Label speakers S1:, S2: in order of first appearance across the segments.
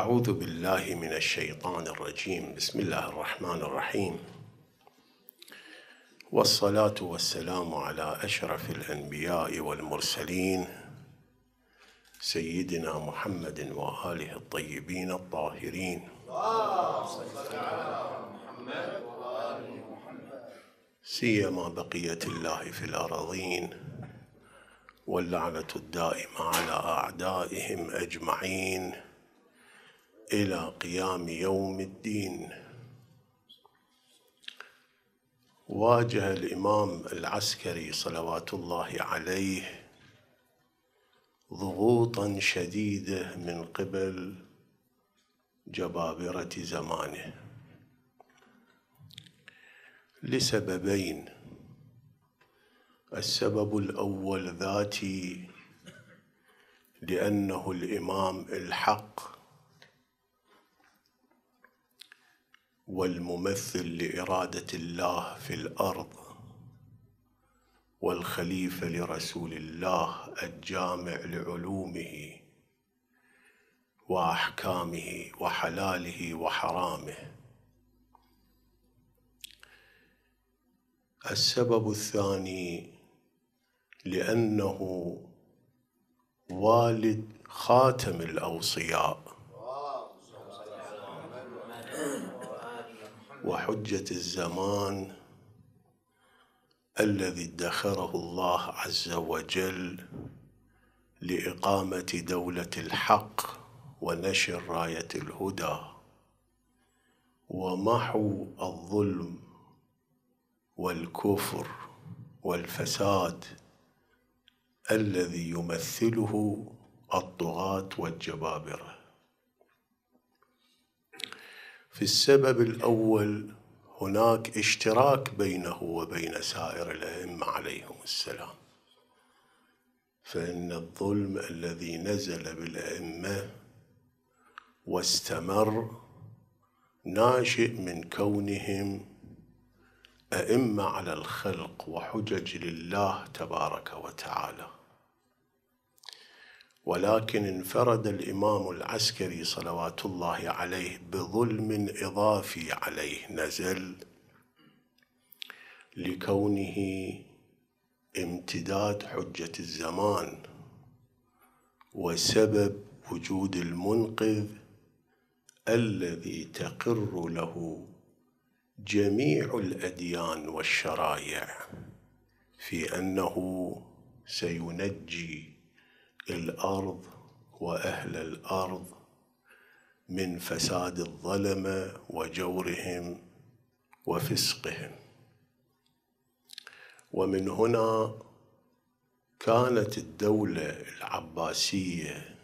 S1: أعوذ بالله من الشيطان الرجيم بسم الله الرحمن الرحيم والصلاة والسلام على أشرف الأنبياء والمرسلين سيدنا محمد وآله الطيبين الطاهرين سيما بقية الله في الأراضين واللعنة الدائمة على أعدائهم أجمعين الى قيام يوم الدين واجه الامام العسكري صلوات الله عليه ضغوطا شديده من قبل جبابره زمانه لسببين السبب الاول ذاتي لانه الامام الحق والممثل لاراده الله في الارض والخليفه لرسول الله الجامع لعلومه واحكامه وحلاله وحرامه السبب الثاني لانه والد خاتم الاوصياء وحجة الزمان الذي ادخره الله عز وجل لإقامة دولة الحق ونشر راية الهدى ومحو الظلم والكفر والفساد الذي يمثله الطغاة والجبابره في السبب الأول هناك اشتراك بينه وبين سائر الأئمة عليهم السلام فإن الظلم الذي نزل بالأئمة واستمر ناشئ من كونهم أئمة على الخلق وحجج لله تبارك وتعالى ولكن انفرد الامام العسكري صلوات الله عليه بظلم اضافي عليه نزل لكونه امتداد حجه الزمان وسبب وجود المنقذ الذي تقر له جميع الاديان والشرائع في انه سينجي الارض واهل الارض من فساد الظلمه وجورهم وفسقهم ومن هنا كانت الدوله العباسيه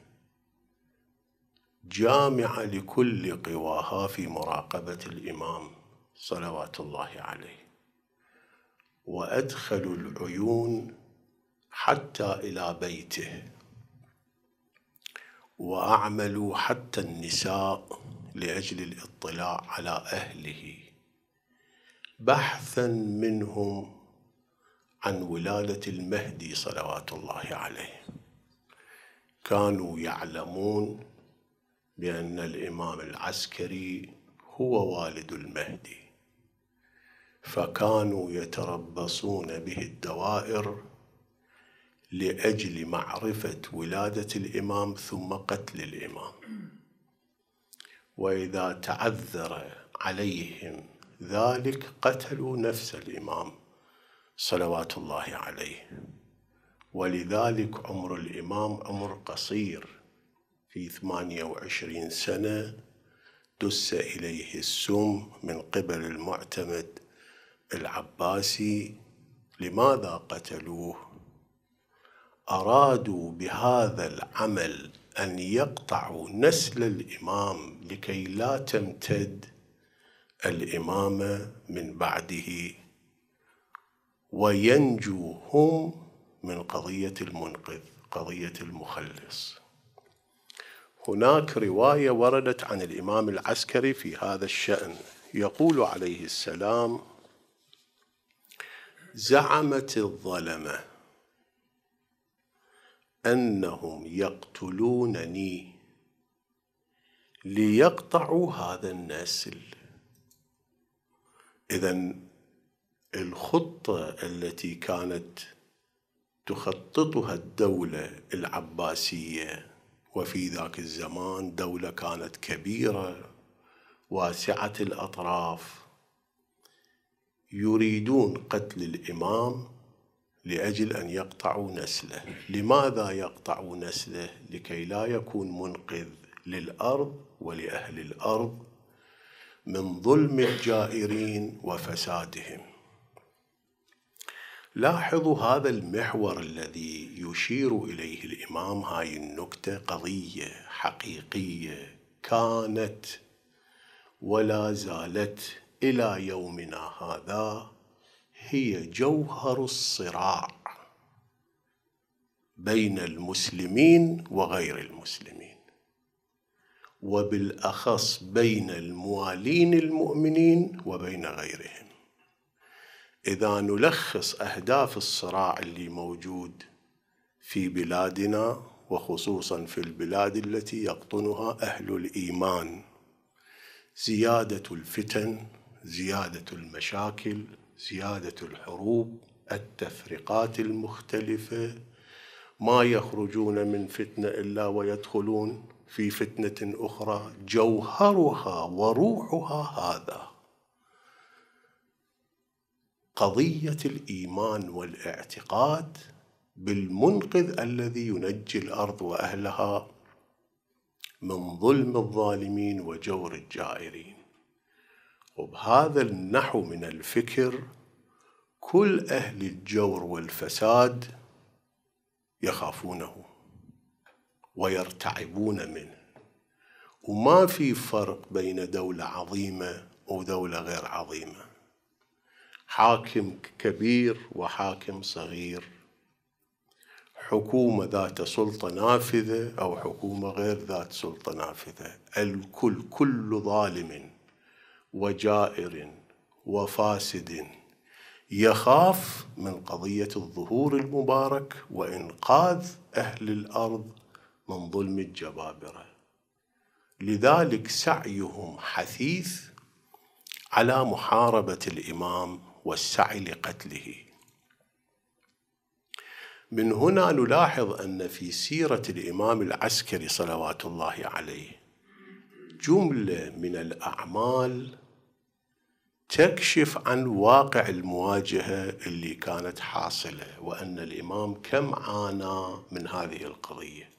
S1: جامعه لكل قواها في مراقبه الامام صلوات الله عليه وادخلوا العيون حتى الى بيته واعملوا حتى النساء لاجل الاطلاع على اهله بحثا منهم عن ولاده المهدي صلوات الله عليه كانوا يعلمون بان الامام العسكري هو والد المهدي فكانوا يتربصون به الدوائر لاجل معرفه ولاده الامام ثم قتل الامام واذا تعذر عليهم ذلك قتلوا نفس الامام صلوات الله عليه ولذلك عمر الامام عمر قصير في 28 سنه دس اليه السم من قبل المعتمد العباسي لماذا قتلوه أرادوا بهذا العمل أن يقطعوا نسل الإمام لكي لا تمتد الإمامة من بعده وينجو هم من قضية المنقذ قضية المخلص هناك رواية وردت عن الإمام العسكري في هذا الشأن يقول عليه السلام زعمت الظلمه أنهم يقتلونني ليقطعوا هذا النسل إذا الخطة التي كانت تخططها الدولة العباسية وفي ذاك الزمان دولة كانت كبيرة واسعة الأطراف يريدون قتل الإمام لأجل أن يقطعوا نسله لماذا يقطعوا نسله لكي لا يكون منقذ للأرض ولأهل الأرض من ظلم الجائرين وفسادهم لاحظوا هذا المحور الذي يشير إليه الإمام هاي النكتة قضية حقيقية كانت ولا زالت إلى يومنا هذا هي جوهر الصراع بين المسلمين وغير المسلمين وبالاخص بين الموالين المؤمنين وبين غيرهم اذا نلخص اهداف الصراع اللي موجود في بلادنا وخصوصا في البلاد التي يقطنها اهل الايمان زياده الفتن زياده المشاكل زياده الحروب التفرقات المختلفه ما يخرجون من فتنه الا ويدخلون في فتنه اخرى جوهرها وروحها هذا قضيه الايمان والاعتقاد بالمنقذ الذي ينجي الارض واهلها من ظلم الظالمين وجور الجائرين وبهذا النحو من الفكر كل أهل الجور والفساد يخافونه ويرتعبون منه وما في فرق بين دولة عظيمة ودولة غير عظيمة حاكم كبير وحاكم صغير حكومة ذات سلطة نافذة أو حكومة غير ذات سلطة نافذة الكل كل ظالم وجائر وفاسد يخاف من قضية الظهور المبارك وإنقاذ أهل الأرض من ظلم الجبابرة لذلك سعيهم حثيث على محاربة الإمام والسعي لقتله من هنا نلاحظ أن في سيرة الإمام العسكري صلوات الله عليه جملة من الأعمال تكشف عن واقع المواجهة اللي كانت حاصلة وأن الإمام كم عانى من هذه القضية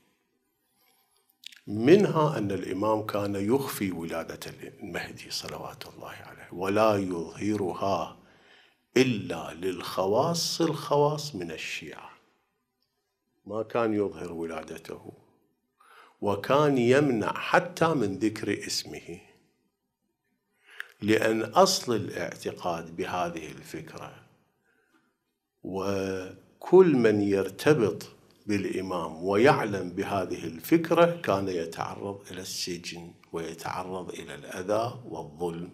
S1: منها أن الإمام كان يخفي ولادة المهدي صلوات الله عليه ولا يظهرها إلا للخواص الخواص من الشيعة ما كان يظهر ولادته وكان يمنع حتى من ذكر اسمه لأن أصل الاعتقاد بهذه الفكرة وكل من يرتبط بالإمام ويعلم بهذه الفكرة كان يتعرض إلى السجن ويتعرض إلى الأذى والظلم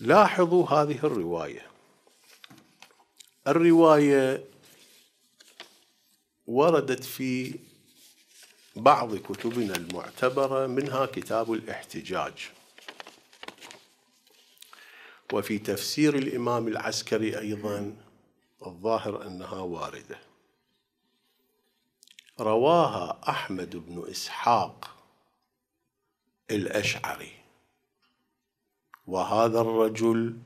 S1: لاحظوا هذه الرواية الرواية وردت في بعض كتبنا المعتبرة منها كتاب الاحتجاج وفي تفسير الإمام العسكري أيضا الظاهر أنها واردة رواها أحمد بن إسحاق الأشعري وهذا الرجل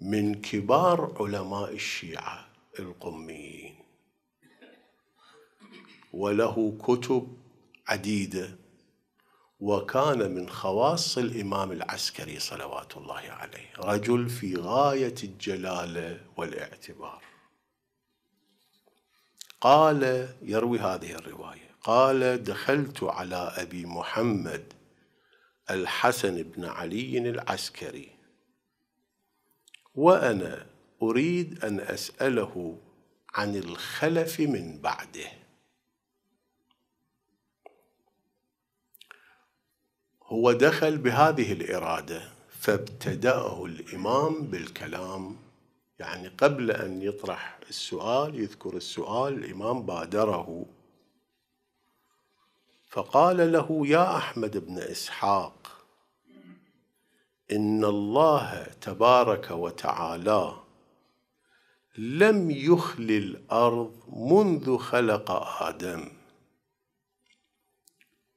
S1: من كبار علماء الشيعة القميين وله كتب عديدة وكان من خواص الإمام العسكري صلوات الله عليه رجل في غاية الجلالة والاعتبار قال يروي هذه الرواية قال دخلت على أبي محمد الحسن بن علي العسكري وأنا أريد أن أسأله عن الخلف من بعده هو دخل بهذه الإرادة فابتدأه الإمام بالكلام يعني قبل أن يطرح السؤال يذكر السؤال الإمام بادره فقال له يا أحمد بن إسحاق إن الله تبارك وتعالى لم يخل الأرض منذ خلق آدم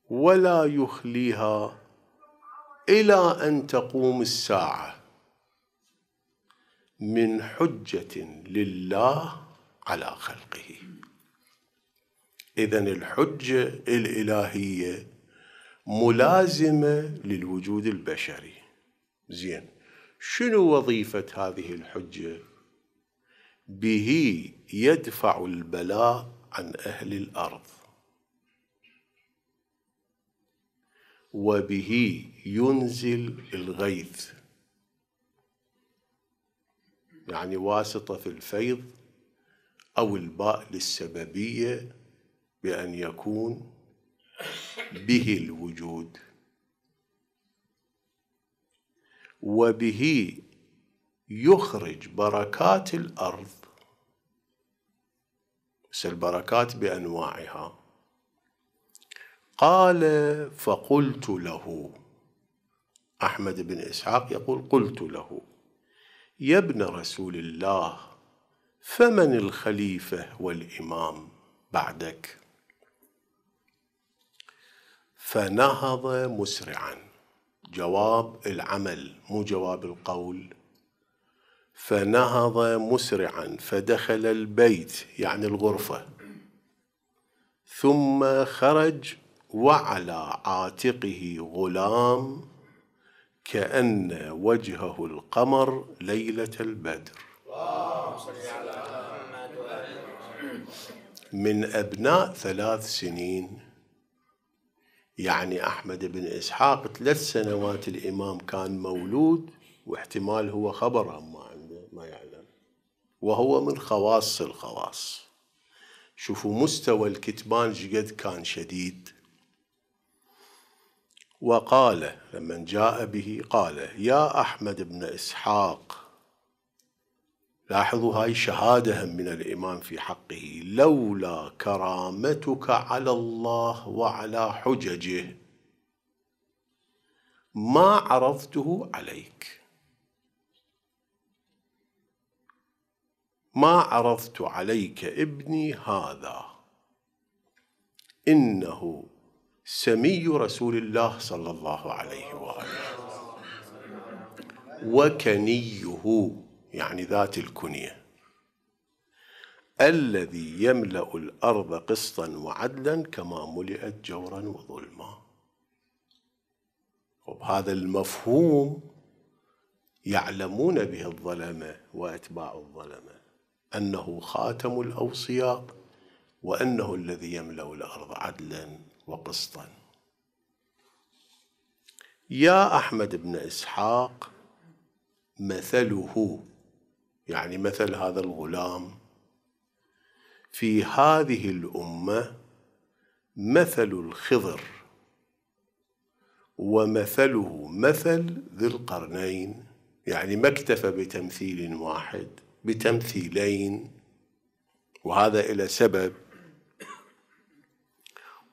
S1: ولا يخليها إلى أن تقوم الساعة من حجة لله على خلقه إذا الحجة الإلهية ملازمة للوجود البشري زين شنو وظيفة هذه الحجة به يدفع البلاء عن أهل الأرض وبه ينزل الغيث يعني واسطة في الفيض أو الباء للسببية بأن يكون به الوجود وبه يخرج بركات الأرض البركات بأنواعها قال فقلت له احمد بن اسحاق يقول قلت له يا ابن رسول الله فمن الخليفه والامام بعدك فنهض مسرعا جواب العمل مو جواب القول فنهض مسرعا فدخل البيت يعني الغرفه ثم خرج وعلى عاتقه غلام كأن وجهه القمر ليلة البدر من أبناء ثلاث سنين يعني أحمد بن إسحاق ثلاث سنوات الإمام كان مولود واحتمال هو خبر ما عنده ما يعلم وهو من خواص الخواص شوفوا مستوى الكتمان شقد كان شديد وقال لمن جاء به قال يا أحمد بن إسحاق لاحظوا هاي شهادة من الإمام في حقه لولا كرامتك على الله وعلى حججه ما عرضته عليك ما عرضت عليك ابني هذا إنه سمي رسول الله صلى الله عليه واله وكنيه يعني ذات الكنيه الذي يملا الارض قسطا وعدلا كما ملئت جورا وظلما وبهذا المفهوم يعلمون به الظلمه واتباع الظلمه انه خاتم الاوصياء وانه الذي يملا الارض عدلا وقسطا يا احمد بن اسحاق مثله يعني مثل هذا الغلام في هذه الامه مثل الخضر ومثله مثل ذي القرنين يعني ما اكتفى بتمثيل واحد بتمثيلين وهذا الى سبب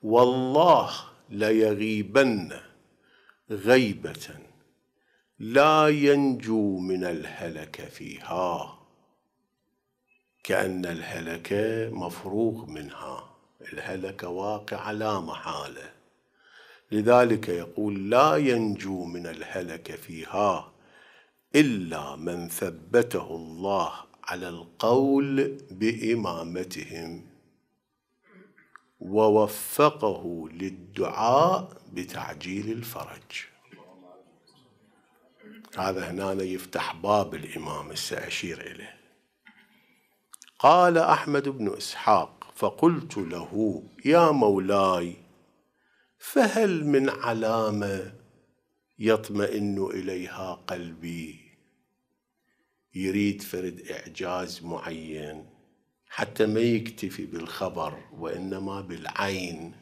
S1: والله ليغيبن غيبه لا ينجو من الهلك فيها كان الهلك مفروغ منها الهلك واقع لا محاله لذلك يقول لا ينجو من الهلك فيها الا من ثبته الله على القول بامامتهم ووفقه للدعاء بتعجيل الفرج هذا هنا يفتح باب الإمام سأشير إليه قال أحمد بن إسحاق فقلت له يا مولاي فهل من علامة يطمئن إليها قلبي يريد فرد إعجاز معين حتى ما يكتفي بالخبر وإنما بالعين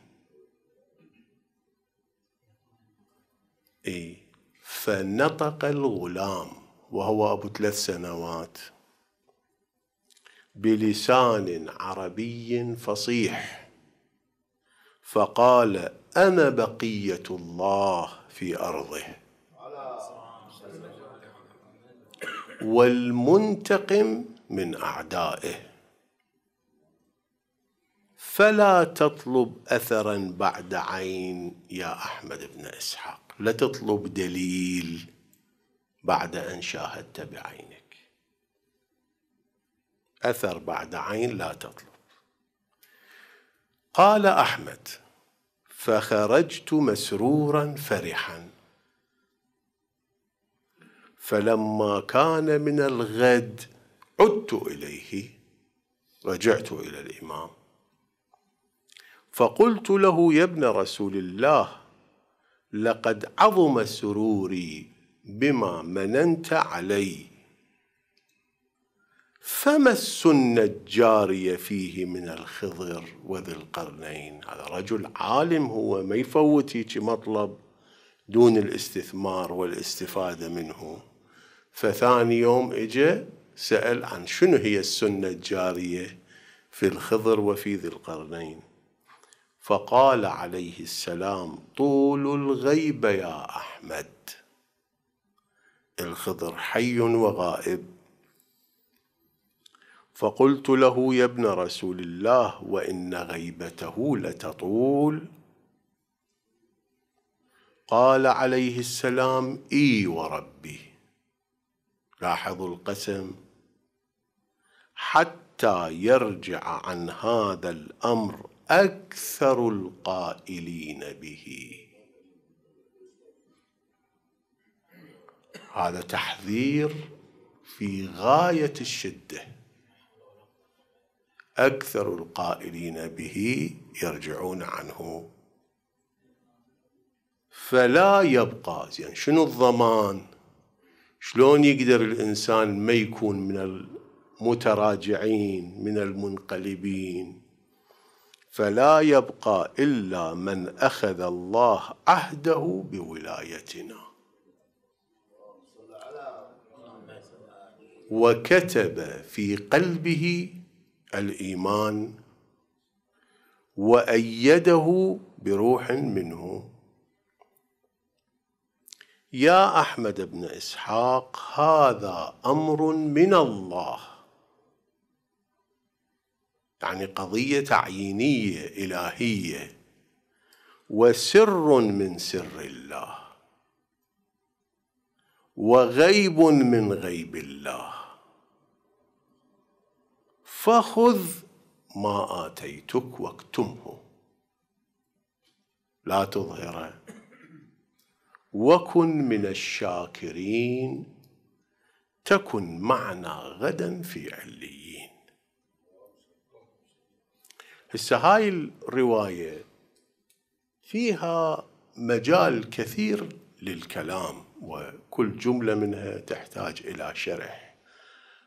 S1: إيه فنطق الغلام وهو أبو ثلاث سنوات بلسان عربي فصيح فقال أنا بقية الله في أرضه والمنتقم من أعدائه فلا تطلب اثرا بعد عين يا احمد بن اسحاق لا تطلب دليل بعد ان شاهدت بعينك اثر بعد عين لا تطلب قال احمد فخرجت مسرورا فرحا فلما كان من الغد عدت اليه رجعت الى الامام فقلت له يا ابن رسول الله لقد عظم سروري بما مننت علي فما السنة الجارية فيه من الخضر وذي القرنين هذا رجل عالم هو ما يفوت هيجي مطلب دون الاستثمار والاستفادة منه فثاني يوم اجى سأل عن شنو هي السنة الجارية في الخضر وفي ذي القرنين فقال عليه السلام طول الغيب يا احمد الخضر حي وغائب فقلت له يا ابن رسول الله وان غيبته لتطول قال عليه السلام اي وربي لاحظوا القسم حتى يرجع عن هذا الامر اكثر القائلين به هذا تحذير في غايه الشده اكثر القائلين به يرجعون عنه فلا يبقى زين يعني شنو الضمان شلون يقدر الانسان ما يكون من المتراجعين من المنقلبين فلا يبقى الا من اخذ الله عهده بولايتنا وكتب في قلبه الايمان وايده بروح منه يا احمد بن اسحاق هذا امر من الله يعني قضية تعيينية إلهية وسر من سر الله وغيب من غيب الله فخذ ما آتيتك واكتمه لا تظهره وكن من الشاكرين تكن معنا غدا في علي هسه هاي الروايه فيها مجال كثير للكلام وكل جمله منها تحتاج الى شرح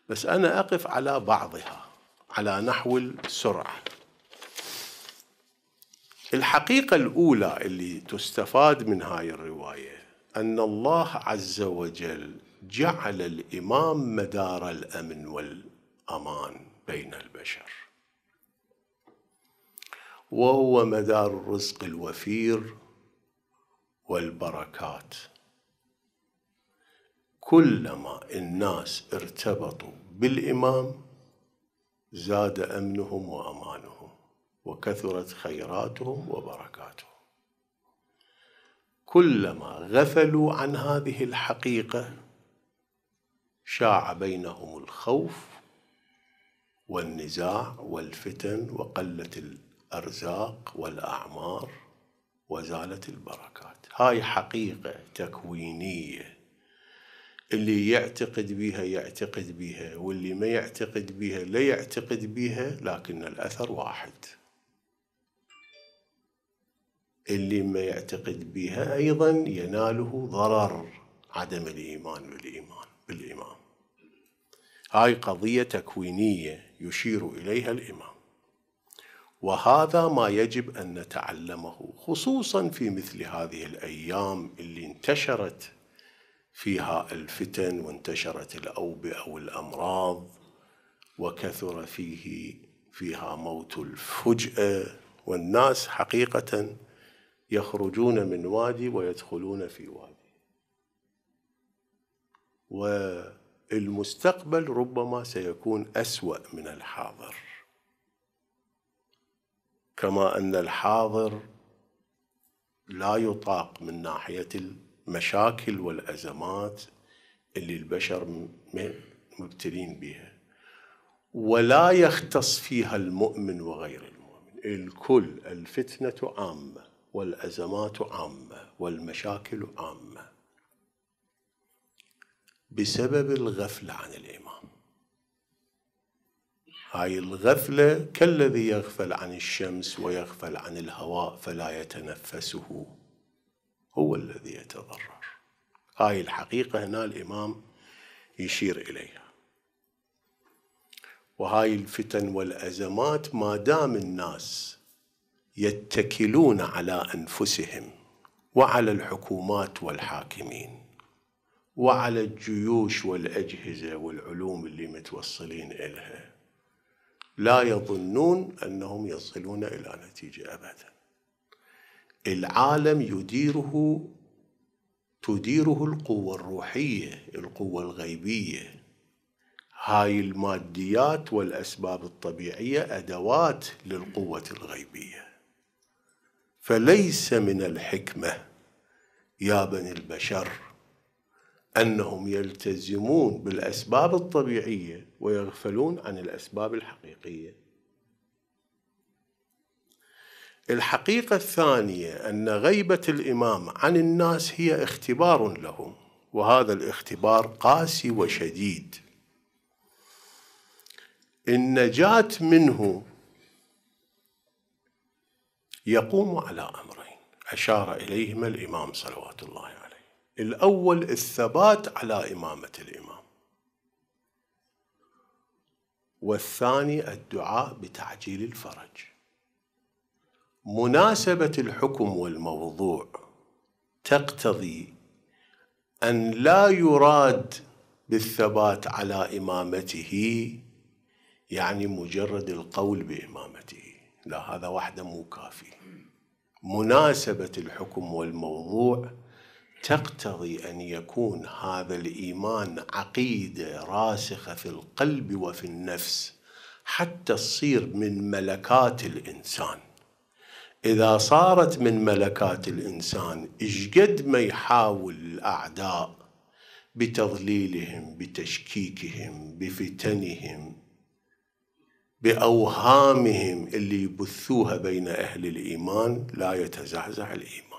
S1: بس انا اقف على بعضها على نحو السرعه الحقيقه الاولى اللي تستفاد من هاي الروايه ان الله عز وجل جعل الامام مدار الامن والامان بين البشر وهو مدار الرزق الوفير والبركات كلما الناس ارتبطوا بالإمام زاد أمنهم وأمانهم وكثرت خيراتهم وبركاتهم كلما غفلوا عن هذه الحقيقة شاع بينهم الخوف والنزاع والفتن وقلت الارزاق والاعمار وزالت البركات هاي حقيقه تكوينيه اللي يعتقد بها يعتقد بها واللي ما يعتقد بها لا يعتقد بها لكن الاثر واحد اللي ما يعتقد بها ايضا يناله ضرر عدم الايمان بالايمان بالامام هاي قضيه تكوينيه يشير اليها الامام وهذا ما يجب ان نتعلمه خصوصا في مثل هذه الايام اللي انتشرت فيها الفتن وانتشرت الاوبئه والامراض وكثر فيه فيها موت الفجاه والناس حقيقه يخرجون من وادي ويدخلون في وادي والمستقبل ربما سيكون اسوا من الحاضر كما ان الحاضر لا يطاق من ناحيه المشاكل والازمات اللي البشر مبتلين بها ولا يختص فيها المؤمن وغير المؤمن الكل الفتنه عامه والازمات عامه والمشاكل عامه بسبب الغفله عن الامام هاي الغفلة كالذي يغفل عن الشمس ويغفل عن الهواء فلا يتنفسه هو الذي يتضرر هاي الحقيقة هنا الإمام يشير إليها وهاي الفتن والأزمات ما دام الناس يتكلون على أنفسهم وعلى الحكومات والحاكمين وعلى الجيوش والأجهزة والعلوم اللي متوصلين إلها لا يظنون انهم يصلون الى نتيجه ابدا العالم يديره تديره القوه الروحيه القوه الغيبيه هاي الماديات والاسباب الطبيعيه ادوات للقوه الغيبيه فليس من الحكمه يا بني البشر انهم يلتزمون بالاسباب الطبيعيه ويغفلون عن الأسباب الحقيقية الحقيقة الثانية أن غيبة الإمام عن الناس هي اختبار لهم وهذا الاختبار قاسي وشديد النجاة منه يقوم على أمرين أشار إليهما الإمام صلوات الله عليه الأول الثبات على إمامة الإمام والثاني الدعاء بتعجيل الفرج مناسبة الحكم والموضوع تقتضي أن لا يراد بالثبات على إمامته يعني مجرد القول بإمامته لا هذا وحده مو كافي مناسبة الحكم والموضوع تقتضي ان يكون هذا الايمان عقيده راسخه في القلب وفي النفس حتى تصير من ملكات الانسان اذا صارت من ملكات الانسان اشقد ما يحاول الاعداء بتضليلهم بتشكيكهم بفتنهم باوهامهم اللي يبثوها بين اهل الايمان لا يتزعزع الايمان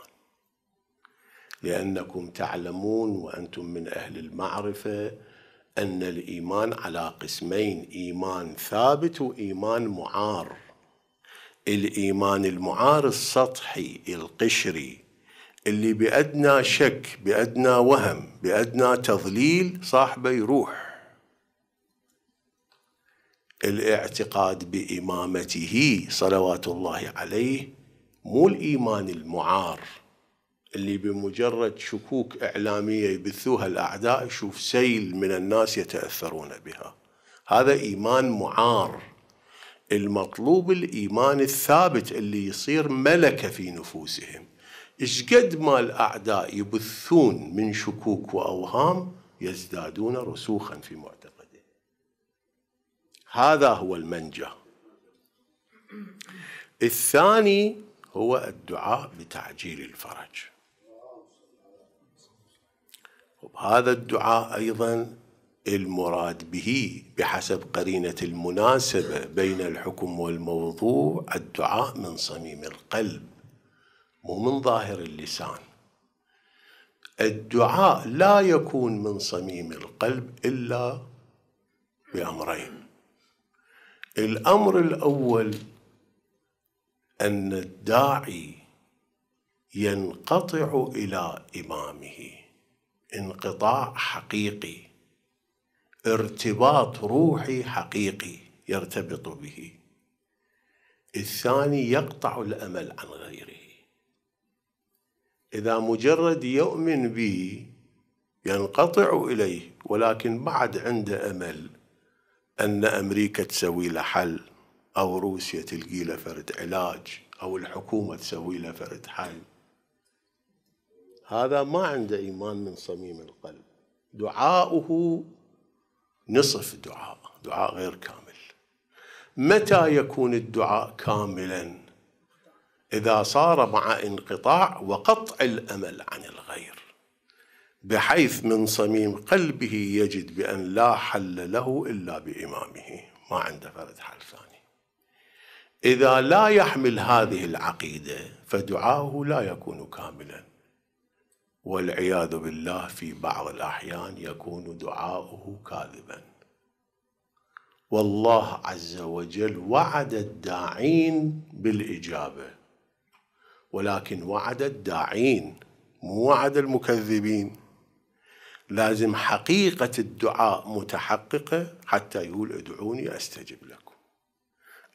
S1: لأنكم تعلمون وأنتم من أهل المعرفة أن الإيمان على قسمين إيمان ثابت وإيمان معار الإيمان المعار السطحي القشري اللي بأدنى شك بأدنى وهم بأدنى تضليل صاحبه يروح الاعتقاد بإمامته صلوات الله عليه مو الإيمان المعار اللي بمجرد شكوك إعلامية يبثوها الأعداء يشوف سيل من الناس يتأثرون بها هذا إيمان معار المطلوب الإيمان الثابت اللي يصير ملكة في نفوسهم قد ما الأعداء يبثون من شكوك وأوهام يزدادون رسوخا في معتقدهم هذا هو المنجى الثاني هو الدعاء بتعجيل الفرج وهذا الدعاء أيضا المراد به بحسب قرينة المناسبة بين الحكم والموضوع الدعاء من صميم القلب مو من ظاهر اللسان الدعاء لا يكون من صميم القلب إلا بأمرين الأمر الأول أن الداعي ينقطع إلى إمامه انقطاع حقيقي ارتباط روحي حقيقي يرتبط به الثاني يقطع الامل عن غيره اذا مجرد يؤمن بي ينقطع اليه ولكن بعد عنده امل ان امريكا تسوي له حل او روسيا تلقي له فرد علاج او الحكومه تسوي له فرد حل هذا ما عنده إيمان من صميم القلب دعاؤه نصف دعاء دعاء غير كامل متى يكون الدعاء كاملا إذا صار مع انقطاع وقطع الأمل عن الغير بحيث من صميم قلبه يجد بأن لا حل له إلا بإمامه ما عنده فرد حل ثاني إذا لا يحمل هذه العقيدة فدعاه لا يكون كاملا والعياذ بالله في بعض الأحيان يكون دعاؤه كاذبا والله عز وجل وعد الداعين بالإجابة ولكن وعد الداعين مو وعد المكذبين لازم حقيقة الدعاء متحققة حتى يقول ادعوني أستجب لكم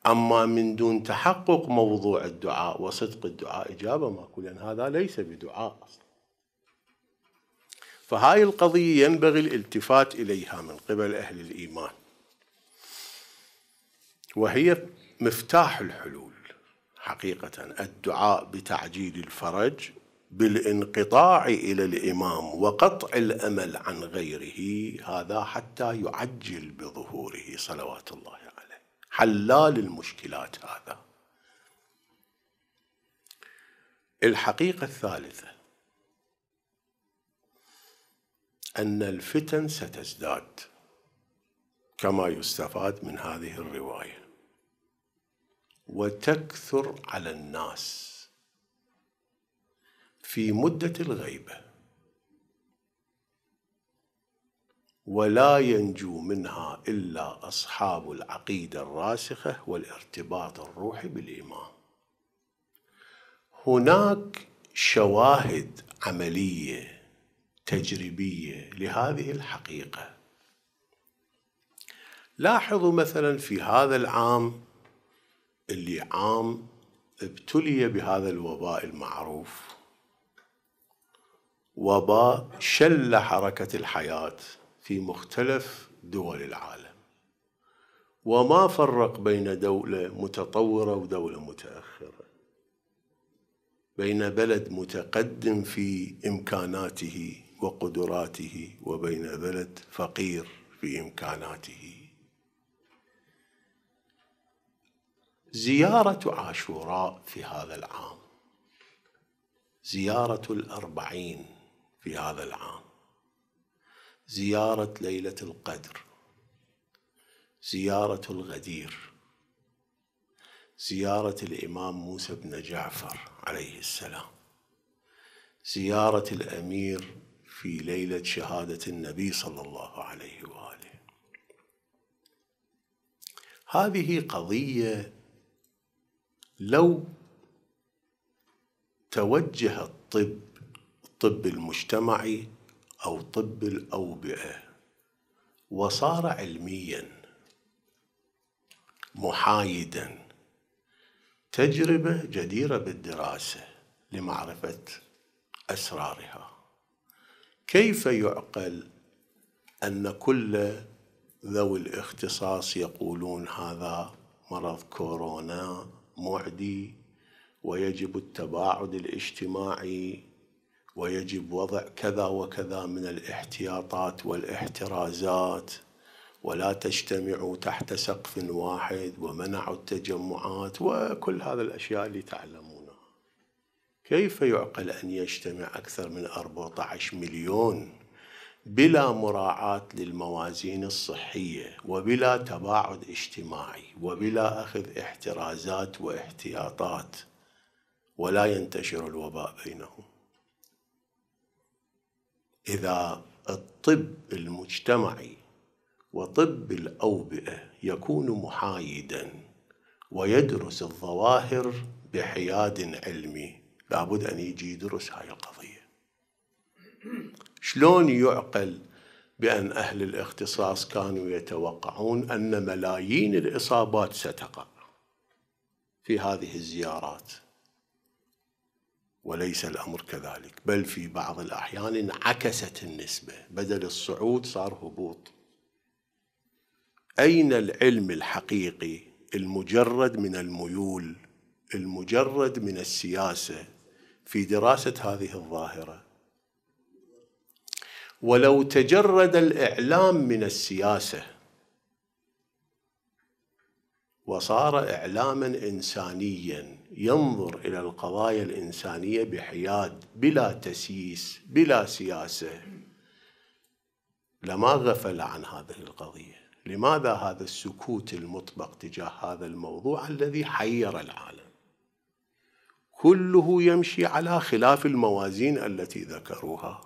S1: أما من دون تحقق موضوع الدعاء وصدق الدعاء إجابة ماكو لأن هذا ليس بدعاء أصلا فهاي القضية ينبغي الالتفات إليها من قبل أهل الإيمان وهي مفتاح الحلول حقيقة الدعاء بتعجيل الفرج بالانقطاع إلى الإمام وقطع الأمل عن غيره هذا حتى يعجل بظهوره صلوات الله عليه حلال المشكلات هذا الحقيقة الثالثة أن الفتن ستزداد كما يستفاد من هذه الرواية وتكثر على الناس في مدة الغيبة ولا ينجو منها إلا أصحاب العقيدة الراسخة والارتباط الروحي بالإمام هناك شواهد عمليه تجريبيه لهذه الحقيقه لاحظوا مثلا في هذا العام اللي عام ابتلي بهذا الوباء المعروف وباء شل حركه الحياه في مختلف دول العالم وما فرق بين دوله متطوره ودوله متاخره بين بلد متقدم في امكاناته وقدراته وبين بلد فقير في إمكاناته زيارة عاشوراء في هذا العام زيارة الأربعين في هذا العام زيارة ليلة القدر زيارة الغدير زيارة الإمام موسى بن جعفر عليه السلام زيارة الأمير في ليلة شهادة النبي صلى الله عليه وآله هذه قضية لو توجه الطب الطب المجتمعي أو طب الأوبئة وصار علميا محايدا تجربة جديرة بالدراسة لمعرفة أسرارها كيف يعقل ان كل ذوي الاختصاص يقولون هذا مرض كورونا معدي ويجب التباعد الاجتماعي ويجب وضع كذا وكذا من الاحتياطات والاحترازات ولا تجتمعوا تحت سقف واحد ومنعوا التجمعات وكل هذه الاشياء اللي تعلمون كيف يعقل أن يجتمع أكثر من 14 مليون بلا مراعاة للموازين الصحية وبلا تباعد اجتماعي وبلا أخذ احترازات واحتياطات ولا ينتشر الوباء بينهم إذا الطب المجتمعي وطب الأوبئة يكون محايدا ويدرس الظواهر بحياد علمي لابد أن يجي يدرس هاي القضية شلون يعقل بأن أهل الاختصاص كانوا يتوقعون أن ملايين الإصابات ستقع في هذه الزيارات وليس الأمر كذلك بل في بعض الأحيان انعكست النسبة بدل الصعود صار هبوط أين العلم الحقيقي المجرد من الميول المجرد من السياسة في دراسه هذه الظاهره ولو تجرد الاعلام من السياسه وصار اعلاما انسانيا ينظر الى القضايا الانسانيه بحياد بلا تسييس بلا سياسه لما غفل عن هذه القضيه لماذا هذا السكوت المطبق تجاه هذا الموضوع الذي حير العالم كله يمشي على خلاف الموازين التي ذكروها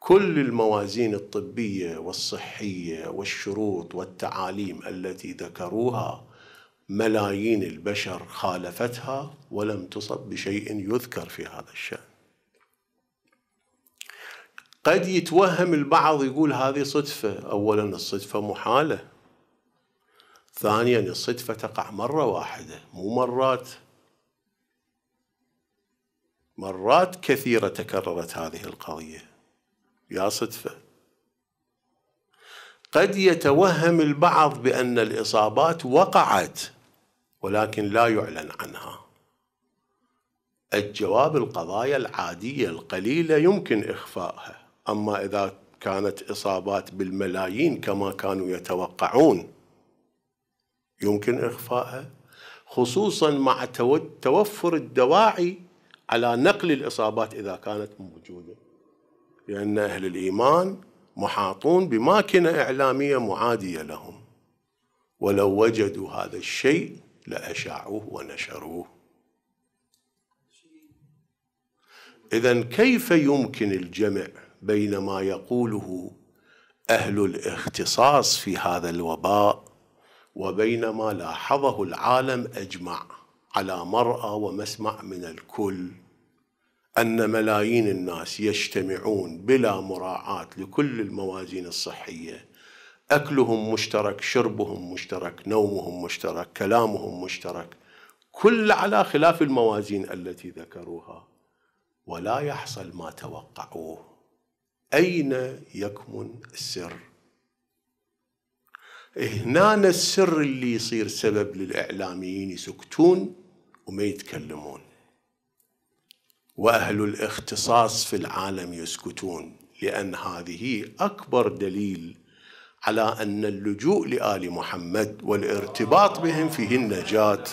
S1: كل الموازين الطبيه والصحيه والشروط والتعاليم التي ذكروها ملايين البشر خالفتها ولم تصب بشيء يذكر في هذا الشان قد يتوهم البعض يقول هذه صدفه اولا الصدفه محاله ثانيا الصدفه تقع مره واحده مو مرات مرات كثيرة تكررت هذه القضية يا صدفة قد يتوهم البعض بأن الإصابات وقعت ولكن لا يعلن عنها الجواب القضايا العادية القليلة يمكن إخفائها أما إذا كانت إصابات بالملايين كما كانوا يتوقعون يمكن إخفائها خصوصا مع توفر الدواعي على نقل الإصابات إذا كانت موجودة لأن أهل الإيمان محاطون بماكنة إعلامية معادية لهم ولو وجدوا هذا الشيء لأشاعوه ونشروه إذا كيف يمكن الجمع بين ما يقوله أهل الاختصاص في هذا الوباء وبين ما لاحظه العالم أجمع على مرأى ومسمع من الكل أن ملايين الناس يجتمعون بلا مراعاة لكل الموازين الصحية أكلهم مشترك شربهم مشترك نومهم مشترك كلامهم مشترك كل على خلاف الموازين التي ذكروها ولا يحصل ما توقعوه أين يكمن السر هنا السر اللي يصير سبب للإعلاميين يسكتون وما يتكلمون واهل الاختصاص في العالم يسكتون لان هذه اكبر دليل على ان اللجوء لال محمد والارتباط بهم فيه النجاه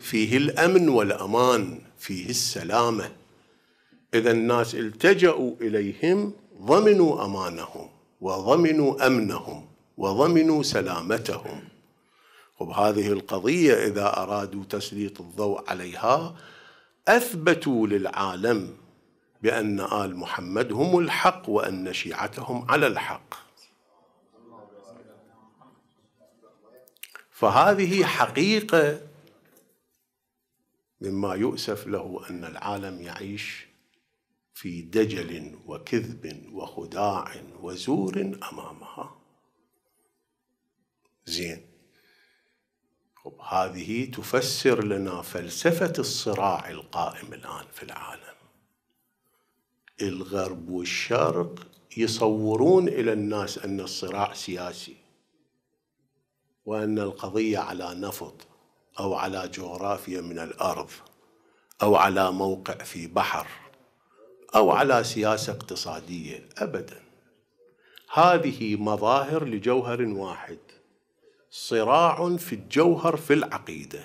S1: فيه الامن والامان فيه السلامه اذا الناس التجاوا اليهم ضمنوا امانهم وضمنوا امنهم وضمنوا سلامتهم خب طيب، هذه القضية إذا أرادوا تسليط الضوء عليها أثبتوا للعالم بأن آل محمد هم الحق وأن شيعتهم على الحق فهذه حقيقة مما يؤسف له أن العالم يعيش في دجل وكذب وخداع وزور أمامها زين هذه تفسر لنا فلسفة الصراع القائم الآن في العالم الغرب والشرق يصورون إلى الناس أن الصراع سياسي وأن القضية على نفط أو على جغرافيا من الأرض أو على موقع في بحر أو على سياسة اقتصادية أبدا هذه مظاهر لجوهر واحد صراع في الجوهر في العقيده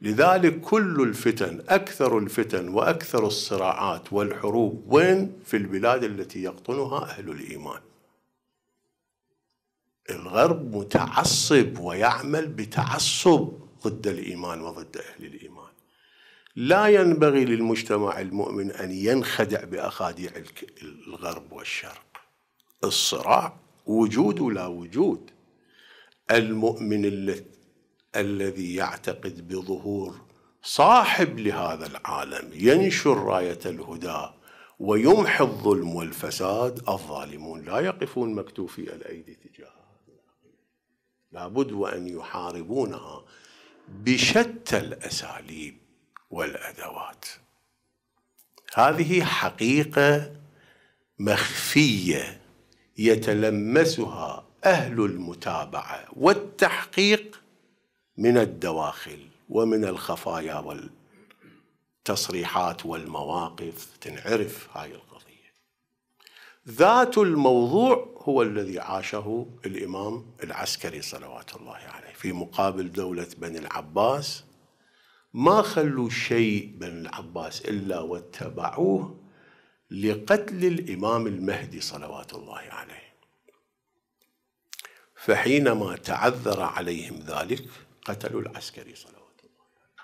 S1: لذلك كل الفتن اكثر الفتن واكثر الصراعات والحروب وين في البلاد التي يقطنها اهل الايمان الغرب متعصب ويعمل بتعصب ضد الايمان وضد اهل الايمان لا ينبغي للمجتمع المؤمن ان ينخدع باخاديع الغرب والشرق الصراع وجود ولا وجود المؤمن الذي يعتقد بظهور صاحب لهذا العالم ينشر رايه الهدى ويمحي الظلم والفساد الظالمون لا يقفون مكتوفي الايدي لا لابد وان يحاربونها بشتى الاساليب والادوات هذه حقيقه مخفيه يتلمسها اهل المتابعه والتحقيق من الدواخل ومن الخفايا والتصريحات والمواقف تنعرف هاي القضيه ذات الموضوع هو الذي عاشه الامام العسكري صلوات الله عليه في مقابل دوله بني العباس ما خلوا شيء بني العباس الا واتبعوه لقتل الامام المهدي صلوات الله عليه فحينما تعذر عليهم ذلك قتلوا العسكري صلوات الله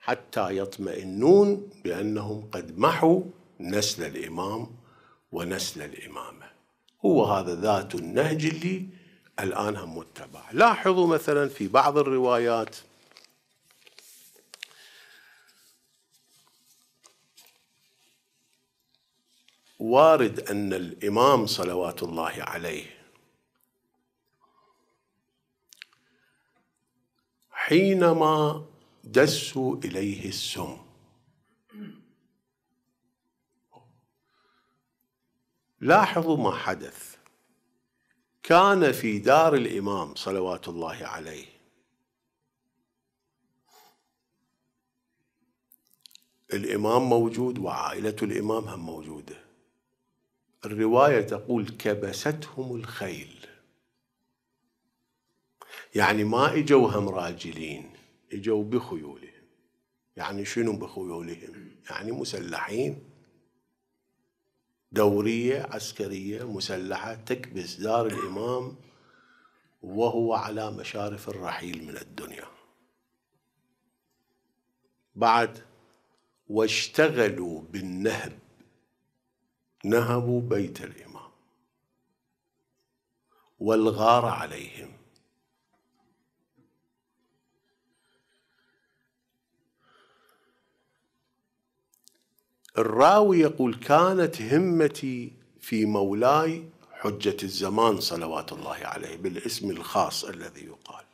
S1: حتى يطمئنون بأنهم قد محوا نسل الإمام ونسل الإمامة هو هذا ذات النهج اللي الآن هم متبع لاحظوا مثلا في بعض الروايات وارد أن الإمام صلوات الله عليه حينما دسوا إليه السم لاحظوا ما حدث كان في دار الإمام صلوات الله عليه الإمام موجود وعائلة الإمام هم موجودة الرواية تقول كبستهم الخيل يعني ما اجوهم راجلين اجوا بخيولهم يعني شنو بخيولهم يعني مسلحين دورية عسكرية مسلحة تكبس دار الإمام وهو على مشارف الرحيل من الدنيا بعد واشتغلوا بالنهب نهبوا بيت الإمام والغار عليهم الراوي يقول كانت همتي في مولاي حجة الزمان صلوات الله عليه بالاسم الخاص الذي يقال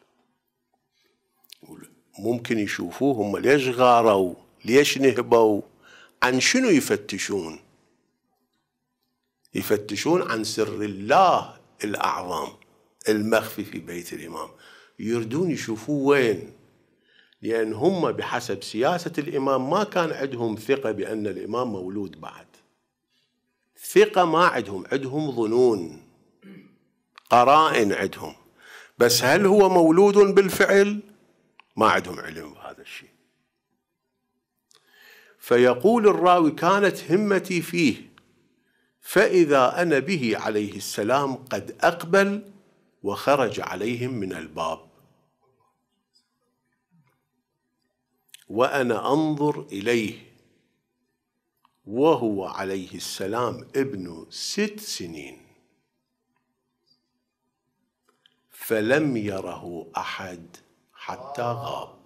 S1: ممكن يشوفوه هم ليش غاروا ليش نهبوا عن شنو يفتشون يفتشون عن سر الله الأعظم المخفي في بيت الإمام يردون يشوفوه وين لأن هم بحسب سياسة الإمام ما كان عندهم ثقة بأن الإمام مولود بعد ثقة ما عندهم عندهم ظنون قرائن عندهم بس هل هو مولود بالفعل ما عندهم علم بهذا الشيء فيقول الراوي كانت همتي فيه فإذا أنا به عليه السلام قد أقبل وخرج عليهم من الباب وأنا أنظر إليه وهو عليه السلام ابن ست سنين فلم يره أحد حتى غاب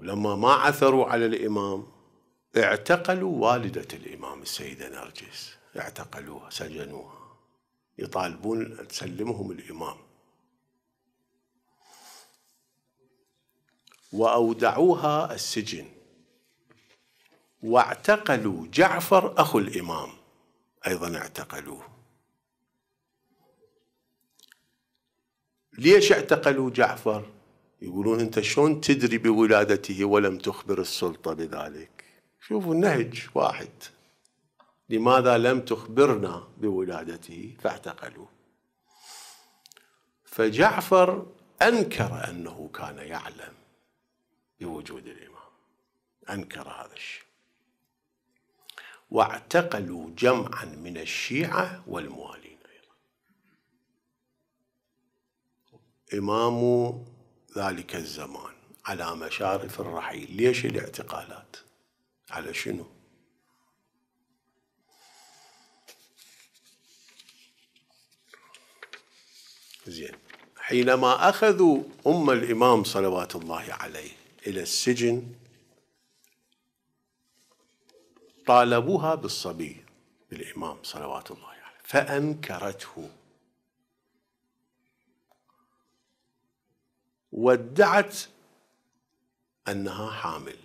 S1: لما ما عثروا على الإمام اعتقلوا والدة الإمام السيدة نرجس اعتقلوها سجنوها يطالبون تسلمهم الإمام واودعوها السجن واعتقلوا جعفر اخو الامام ايضا اعتقلوه ليش اعتقلوا جعفر يقولون انت شلون تدري بولادته ولم تخبر السلطه بذلك شوفوا النهج واحد لماذا لم تخبرنا بولادته فاعتقلوه فجعفر انكر انه كان يعلم بوجود الإمام أنكر هذا الشيء واعتقلوا جمعا من الشيعة والموالين أيضا إمام ذلك الزمان على مشارف الرحيل ليش الاعتقالات على شنو زين حينما أخذوا أم الإمام صلوات الله عليه إلى السجن طالبوها بالصبي بالإمام صلوات الله عليه فأنكرته وادعت أنها حامل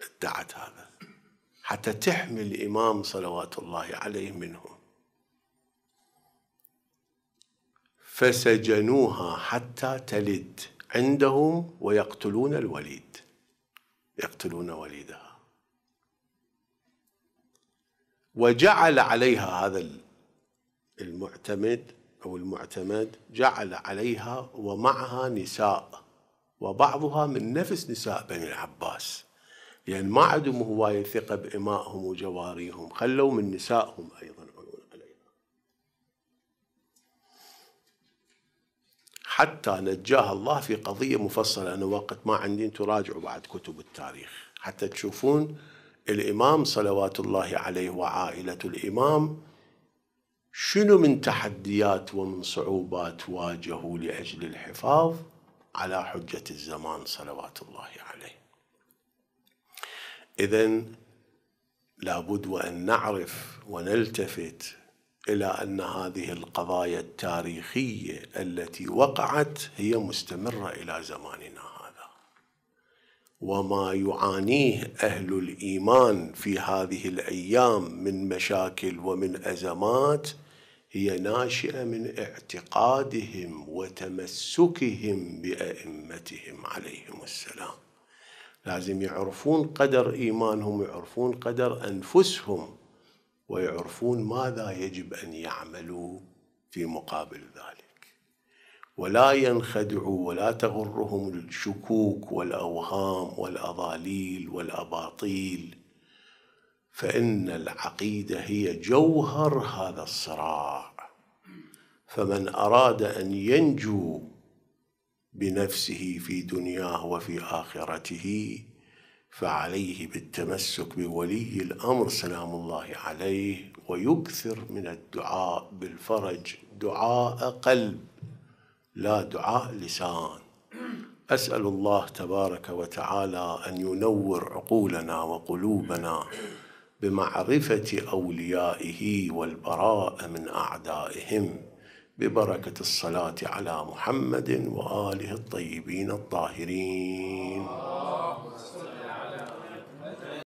S1: ادعت هذا حتى تحمي الإمام صلوات الله عليه منهم فسجنوها حتى تلد عندهم ويقتلون الوليد يقتلون وليدها وجعل عليها هذا المعتمد أو المعتمد جعل عليها ومعها نساء وبعضها من نفس نساء بني العباس لأن يعني ما عندهم هواية ثقة بإمائهم وجواريهم خلوا من نسائهم أيضا حتى نجاه الله في قضية مفصلة أنا وقت ما عندي تراجعوا بعد كتب التاريخ حتى تشوفون الإمام صلوات الله عليه وعائلة الإمام شنو من تحديات ومن صعوبات واجهوا لأجل الحفاظ على حجة الزمان صلوات الله عليه إذا لابد وأن نعرف ونلتفت الى ان هذه القضايا التاريخيه التي وقعت هي مستمره الى زماننا هذا وما يعانيه اهل الايمان في هذه الايام من مشاكل ومن ازمات هي ناشئه من اعتقادهم وتمسكهم بائمتهم عليهم السلام لازم يعرفون قدر ايمانهم يعرفون قدر انفسهم ويعرفون ماذا يجب ان يعملوا في مقابل ذلك ولا ينخدعوا ولا تغرهم الشكوك والاوهام والاضاليل والاباطيل فان العقيده هي جوهر هذا الصراع فمن اراد ان ينجو بنفسه في دنياه وفي اخرته فعليه بالتمسك بولي الأمر سلام الله عليه ويكثر من الدعاء بالفرج دعاء قلب لا دعاء لسان أسأل الله تبارك وتعالى أن ينور عقولنا وقلوبنا بمعرفة أوليائه والبراءة من أعدائهم ببركة الصلاة على محمد وآله الطيبين الطاهرين